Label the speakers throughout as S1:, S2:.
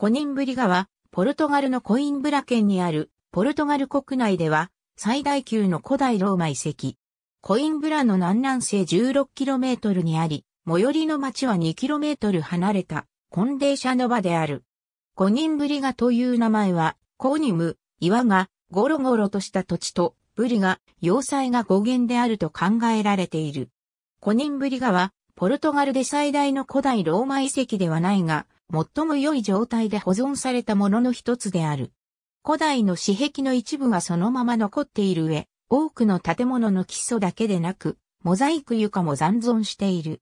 S1: 5年ぶり川、ポルトガルのコインブラ県にある、ポルトガル国内では、最大級の古代ローマ遺跡。コインブラの南南西 16km にあり、最寄りの町は 2km 離れた、コンデーシャノバである。ニ人ぶり川という名前は、コーニム、岩が、ゴロゴロとした土地と、ブリが、要塞が語源であると考えられている。コニンブリガは、ポルトガルで最大の古代ローマ遺跡ではないが、最も良い状態で保存されたものの一つである。古代の史壁の一部がそのまま残っている上、多くの建物の基礎だけでなく、モザイク床も残存している。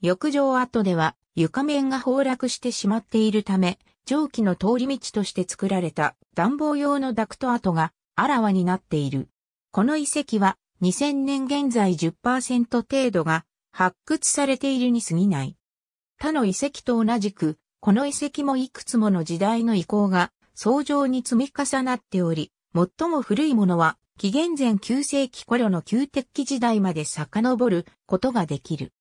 S1: 浴場跡では床面が崩落してしまっているため、蒸気の通り道として作られた暖房用のダクト跡があらわになっている。この遺跡は2000年現在10%程度が発掘されているに過ぎない。他の遺跡と同じくこの遺跡もいくつもの時代の遺構が相乗に積み重なっており、最も古いものは紀元前9世紀頃の旧鉄器時代まで遡ることができる。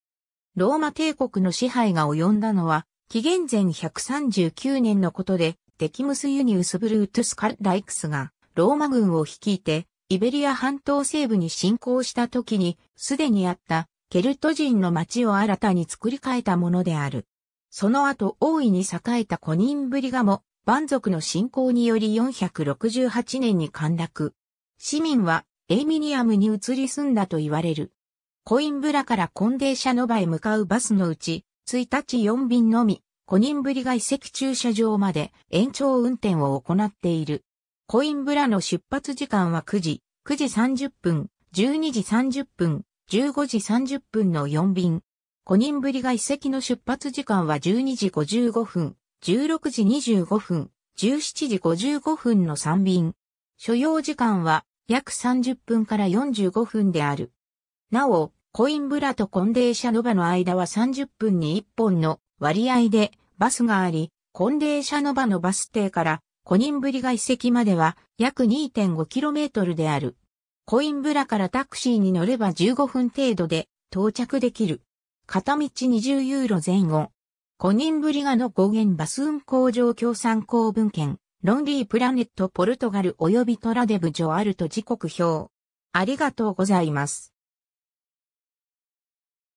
S1: ローマ帝国の支配が及んだのは、紀元前139年のことで、デキムス・ユニウス・ブルートゥス・カ・ライクスが、ローマ軍を率いて、イベリア半島西部に侵攻した時に、すでにあった、ケルト人の町を新たに作り変えたものである。その後大いに栄えた古人ぶりがも、蛮族の侵攻により468年に陥落。市民はエイミニアムに移り住んだと言われる。コインブラからコンデーシャノバへ向かうバスのうち、1日4便のみ、コニンブリが遺跡駐車場まで延長運転を行っている。コインブラの出発時間は9時、9時30分、12時30分、15時30分の4便、5人ぶりが遺跡の出発時間は12時55分、16時25分、17時55分の3便。所要時間は約30分から45分である。なお、コインブラとコンデーシャノバの間は30分に1本の割合でバスがあり、コンデーシャノバのバス停からコ人ンブリが遺跡までは約 2.5km である。コインブラからタクシーに乗れば15分程度で到着できる。片道20ユーロ前後。コニンブリガの語源バス運行工場共産公文献、ロンリープラネットポルトガル及びトラデブジョアルト時刻表。ありがとうございます。